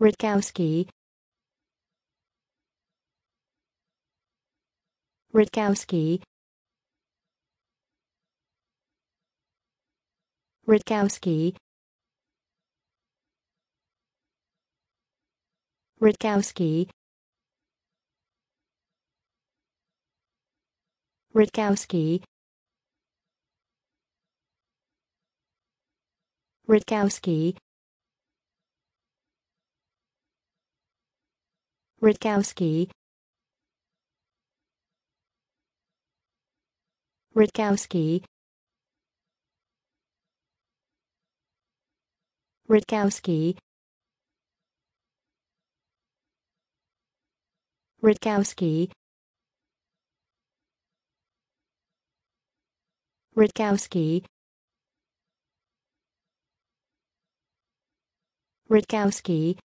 Rutkowski Rutkowski Rutkowski Rutkowski Rutkowski Rutkowski Rutkowski Rutkowski Rutkowski Rutkowski Rutkowski Rutkowski